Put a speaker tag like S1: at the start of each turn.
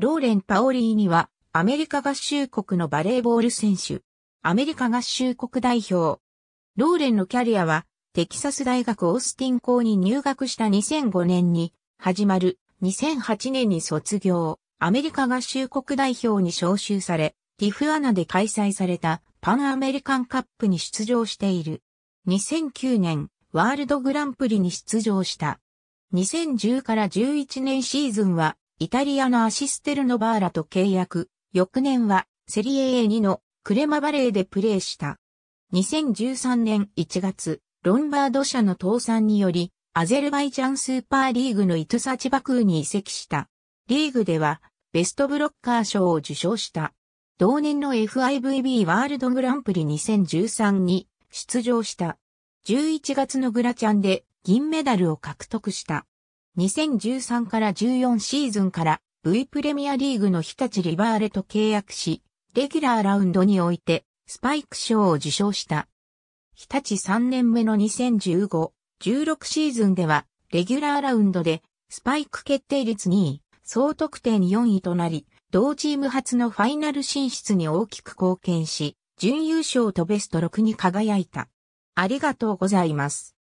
S1: ロ
S2: ーレン・パオリーニは、アメリカ合衆国のバレーボール選手。アメリカ合衆国代表。ローレンのキャリアは、テキサス大学オースティン校に入学した2005年に、始まる、2008年に卒業、アメリカ合衆国代表に招集され、ティフアナで開催されたパンアメリカンカップに出場している。2009年、ワールドグランプリに出場した。2010から11年シーズンは、イタリアのアシステルノバーラと契約、翌年はセリエ A2 のクレマバレーでプレーした。2013年1月、ロンバード社の倒産により、アゼルバイジャンスーパーリーグのイトサチバクーに移籍した。リーグでは、ベストブロッカー賞を受賞した。同年の FIVB ワールドグランプリ2013に出場した。11月のグラチャンで銀メダルを獲得した。2013から14シーズンから V プレミアリーグの日立リバーレと契約し、レギュラーラウンドにおいてスパイク賞を受賞した。日立3年目の2015、16シーズンではレギュラーラウンドでスパイク決定率2位、総得点4位となり、同チーム初のファイナル進出に大きく貢献し、準優勝とベスト6に輝いた。ありがとうございます。